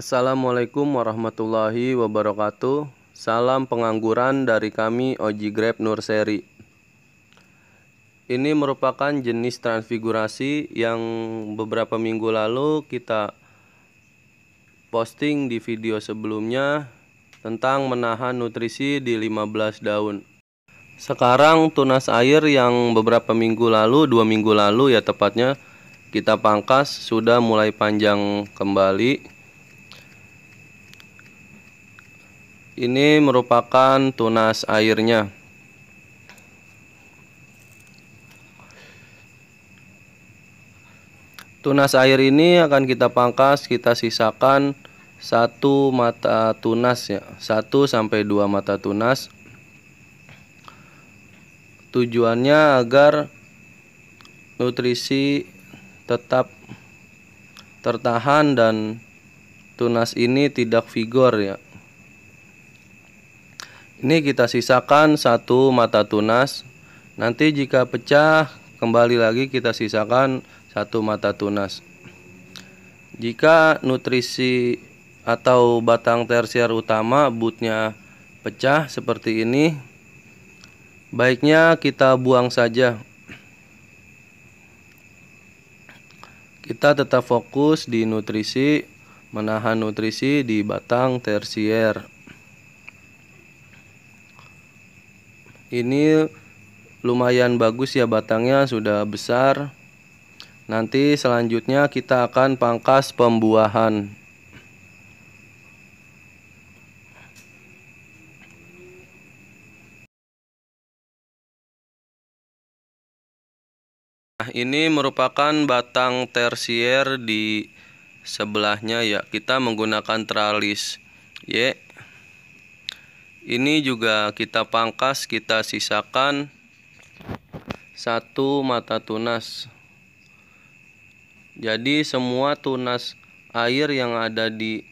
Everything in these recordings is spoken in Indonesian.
Assalamualaikum warahmatullahi wabarakatuh. Salam pengangguran dari kami Oji Grab Nurseri. Ini merupakan jenis transfigurasi yang beberapa minggu lalu kita posting di video sebelumnya tentang menahan nutrisi di 15 daun. Sekarang tunas air yang beberapa minggu lalu, dua minggu lalu ya tepatnya, kita pangkas sudah mulai panjang kembali Ini merupakan tunas airnya. Tunas air ini akan kita pangkas, kita sisakan satu mata tunas ya, satu sampai dua mata tunas. Tujuannya agar nutrisi tetap tertahan dan tunas ini tidak vigor ya. Ini kita sisakan satu mata tunas. Nanti jika pecah kembali lagi kita sisakan satu mata tunas. Jika nutrisi atau batang tersier utama butnya pecah seperti ini, baiknya kita buang saja. Kita tetap fokus di nutrisi, menahan nutrisi di batang tersier. ini lumayan bagus ya batangnya sudah besar nanti selanjutnya kita akan pangkas pembuahan Nah, ini merupakan batang tersier di sebelahnya ya. Kita menggunakan tralis. ya. Yeah ini juga kita pangkas kita sisakan satu mata tunas jadi semua tunas air yang ada di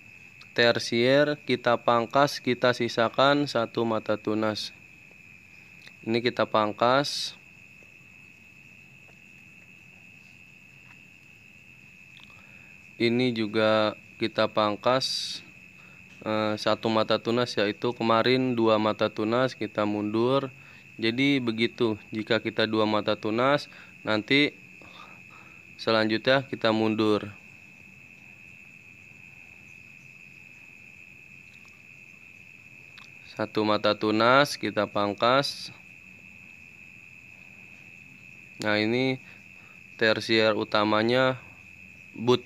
tersier kita pangkas kita sisakan satu mata tunas ini kita pangkas ini juga kita pangkas Eh, satu mata tunas yaitu kemarin dua mata tunas kita mundur jadi begitu jika kita dua mata tunas nanti selanjutnya kita mundur satu mata tunas kita pangkas nah ini tersier utamanya but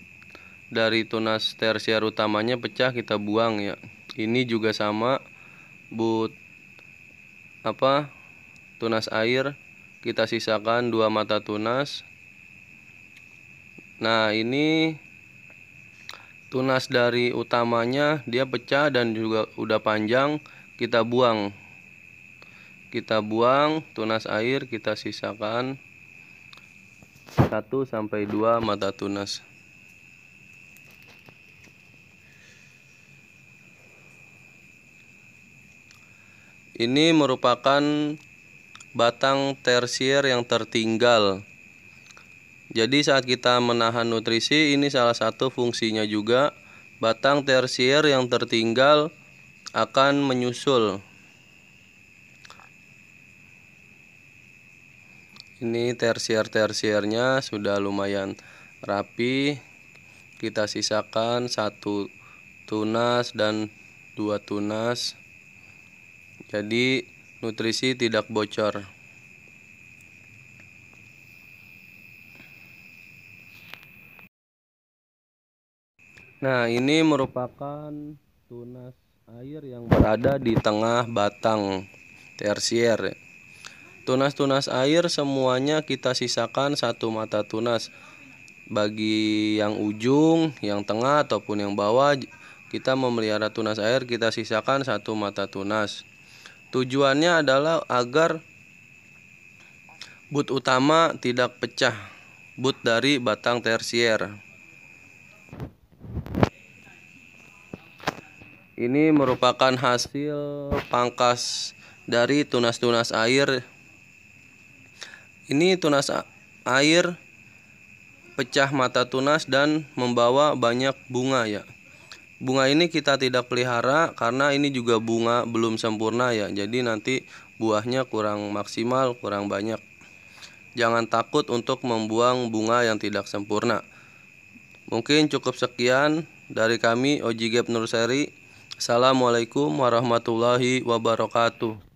dari tunas tersier utamanya pecah kita buang ya. Ini juga sama but apa tunas air kita sisakan dua mata tunas nah ini tunas dari utamanya dia pecah dan juga udah panjang kita buang kita buang tunas air kita sisakan 1 sampai 2 mata tunas Ini merupakan batang tersier yang tertinggal. Jadi saat kita menahan nutrisi ini salah satu fungsinya juga batang tersier yang tertinggal akan menyusul. Ini tersier-tersiernya sudah lumayan rapi. Kita sisakan satu tunas dan dua tunas. Jadi nutrisi tidak bocor. Nah, ini merupakan tunas air yang berada di tengah batang tersier. Tunas-tunas air semuanya kita sisakan satu mata tunas. Bagi yang ujung, yang tengah ataupun yang bawah, kita memelihara tunas air kita sisakan satu mata tunas. Tujuannya adalah agar but utama tidak pecah but dari batang tersier. Ini merupakan hasil pangkas dari tunas-tunas air. Ini tunas air pecah mata tunas dan membawa banyak bunga ya bunga ini kita tidak pelihara karena ini juga bunga belum sempurna ya jadi nanti buahnya kurang maksimal kurang banyak jangan takut untuk membuang bunga yang tidak sempurna mungkin cukup sekian dari kami Oji Gap Nurseri Assalamualaikum warahmatullahi wabarakatuh